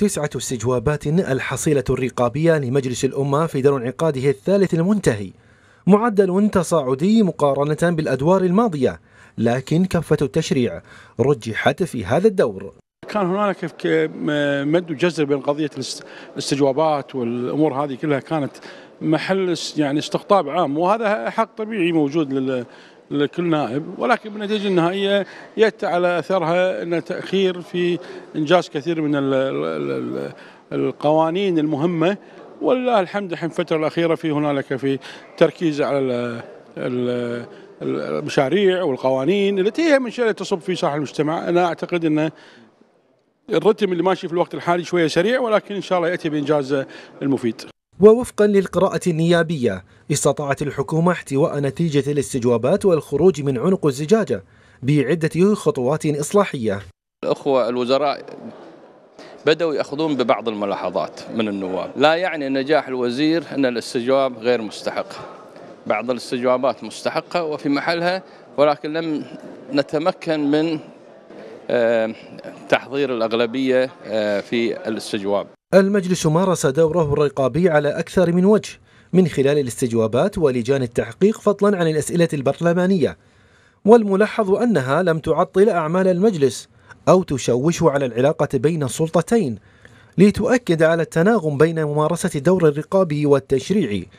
تسعة استجوابات الحصيلة الرقابية لمجلس الأمة في دور انعقاده الثالث المنتهي معدل تصاعدي مقارنة بالأدوار الماضية لكن كفة التشريع رجحت في هذا الدور كان هنالك مد وجزر بين قضية الاستجوابات والأمور هذه كلها كانت محل يعني استقطاب عام وهذا حق طبيعي موجود لكل نائب ولكن بالنتيجة النهائية يأتي على أثرها أن تأخير في إنجاز كثير من القوانين المهمة ولله الحمد الحين الفترة الأخيرة في هنالك في تركيز على المشاريع والقوانين التي هي من شأنها تصب في صالح المجتمع أنا أعتقد أن الرتم اللي ماشي في الوقت الحالي شوية سريع ولكن إن شاء الله يأتي بإنجاز المفيد ووفقا للقراءة النيابية استطاعت الحكومة احتواء نتيجة الاستجوابات والخروج من عنق الزجاجة بعدة خطوات إصلاحية الأخوة الوزراء بدأوا يأخذون ببعض الملاحظات من النواب لا يعني نجاح الوزير أن الاستجواب غير مستحق بعض الاستجوابات مستحقة وفي محلها ولكن لم نتمكن من تحضير الأغلبية آه، في الاستجواب المجلس مارس دوره الرقابي على أكثر من وجه من خلال الاستجوابات ولجان التحقيق فضلا عن الأسئلة البرلمانية والملاحظ أنها لم تعطل أعمال المجلس أو تشوش على العلاقة بين السلطتين لتؤكد على التناغم بين ممارسة الدور الرقابي والتشريعي